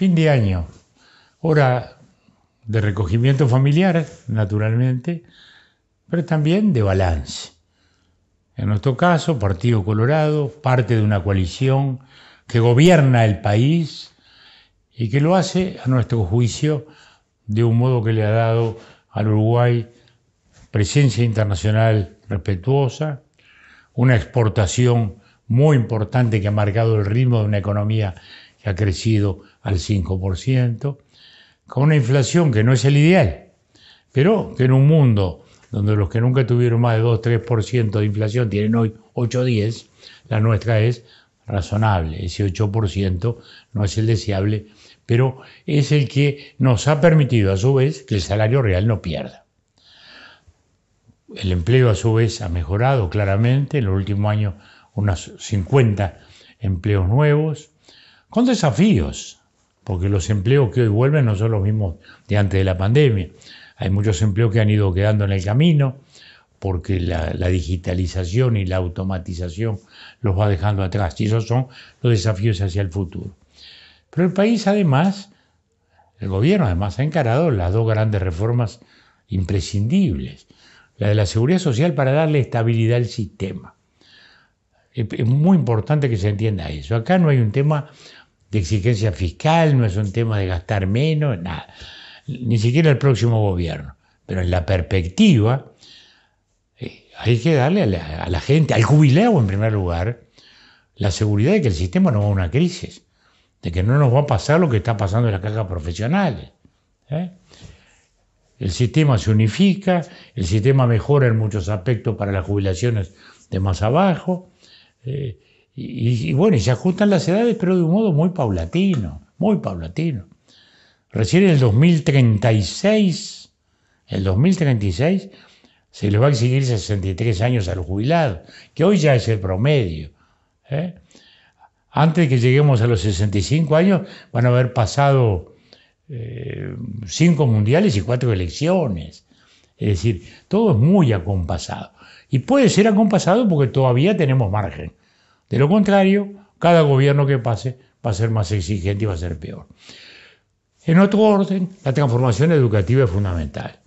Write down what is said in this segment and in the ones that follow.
Fin de año, hora de recogimiento familiar, naturalmente, pero también de balance. En nuestro caso, Partido Colorado, parte de una coalición que gobierna el país y que lo hace, a nuestro juicio, de un modo que le ha dado al Uruguay presencia internacional respetuosa, una exportación muy importante que ha marcado el ritmo de una economía que ha crecido al 5%, con una inflación que no es el ideal, pero que en un mundo donde los que nunca tuvieron más de 2-3% de inflación tienen hoy 8-10, la nuestra es razonable. Ese 8% no es el deseable, pero es el que nos ha permitido a su vez que el salario real no pierda. El empleo a su vez ha mejorado claramente, en los últimos años unos 50 empleos nuevos, con desafíos, porque los empleos que hoy vuelven no son los mismos de antes de la pandemia. Hay muchos empleos que han ido quedando en el camino, porque la, digitalización y la automatización los va dejando atrás. Y esos son los desafíos hacia el futuro. Pero el país además, el gobierno además ha encarado las dos grandes reformas imprescindibles. La de la seguridad social para darle estabilidad al sistema. Es muy importante que se entienda eso. Acá no hay un tema de exigencia fiscal, no es un tema de gastar menos, nada, ni siquiera el próximo gobierno. Pero en la perspectiva eh, hay que darle a la, gente, al jubileo, en primer lugar, la seguridad de que el sistema no va a una crisis, de que no nos va a pasar lo que está pasando en las cajas profesionales. ¿eh? El sistema se unifica, el sistema mejora en muchos aspectos para las jubilaciones de más abajo. Eh, y, bueno, se ajustan las edades, pero de un modo muy paulatino, muy paulatino. Recién en el 2036, el 2036, se le va a exigir 63 años al jubilado que hoy ya es el promedio. ¿eh? Antes de que lleguemos a los 65 años, van a haber pasado 5 eh, cinco mundiales y cuatro elecciones. Es decir, todo es muy acompasado. Y puede ser acompasado porque todavía tenemos margen de lo contrario, cada gobierno que pase va a ser más exigente y va a ser peor. En otro orden, la transformación educativa es fundamental.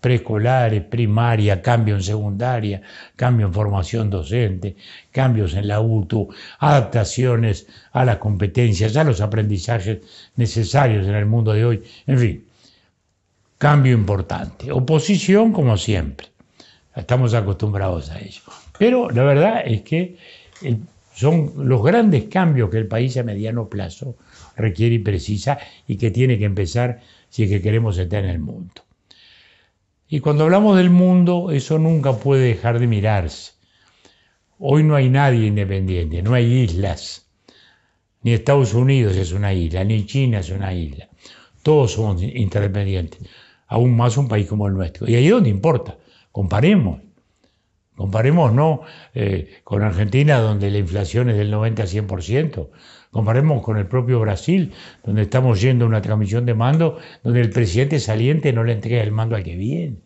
Preescolares, primaria, cambio en secundaria, cambio en formación docente, cambios en la UTU, adaptaciones a las competencias, a los aprendizajes necesarios en el mundo de hoy, en fin, cambio importante. Oposición como siempre, estamos acostumbrados a ello. Pero la verdad es que el son los grandes cambios que el país a mediano plazo requiere y precisa y que tiene que empezar si es que queremos estar en el mundo. Y cuando hablamos del mundo, eso nunca puede dejar de mirarse. Hoy no hay nadie independiente, no hay islas. Ni Estados Unidos es una isla, ni China es una isla. Todos somos interdependientes, aún más un país como el nuestro. Y ahí es donde importa, comparemos. Comparemos no eh, con Argentina, donde la inflación es del 90 al 100%. Comparemos con el propio Brasil, donde estamos yendo a una transmisión de mando, donde el presidente saliente no le entrega el mando al que viene,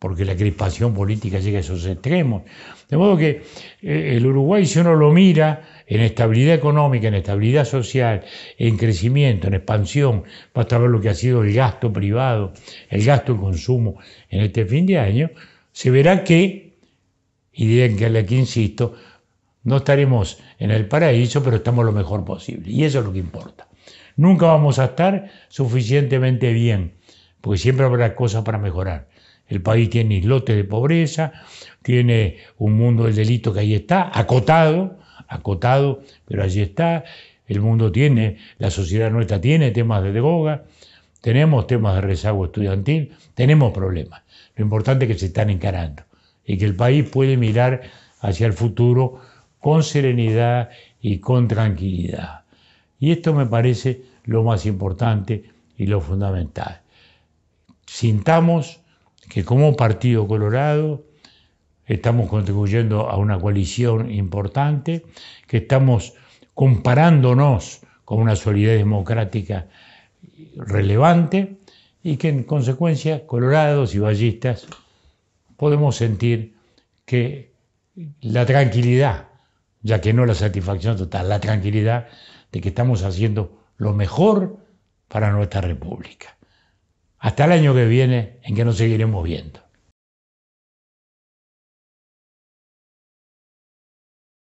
porque la crispación política llega a esos extremos. De modo que eh, el Uruguay, si uno lo mira, en estabilidad económica, en estabilidad social, en crecimiento, en expansión, basta ver lo que ha sido el gasto privado, el gasto de consumo en este fin de año, se verá que y diré que le insisto, no estaremos en el paraíso, pero estamos lo mejor posible. Y eso es lo que importa. Nunca vamos a estar suficientemente bien, porque siempre habrá cosas para mejorar. El país tiene islotes de pobreza, tiene un mundo del delito que ahí está, acotado, acotado, pero allí está. El mundo tiene, la sociedad nuestra tiene temas de droga, tenemos temas de rezago estudiantil, tenemos problemas. Lo importante es que se están encarando y que el país puede mirar hacia el futuro con serenidad y con tranquilidad. Y esto me parece lo más importante y lo fundamental. Sintamos que como Partido Colorado estamos contribuyendo a una coalición importante, que estamos comparándonos con una solidaridad democrática relevante y que en consecuencia colorados y ballistas podemos sentir que la tranquilidad, ya que no la satisfacción total, la tranquilidad de que estamos haciendo lo mejor para nuestra república. Hasta el año que viene en que nos seguiremos viendo.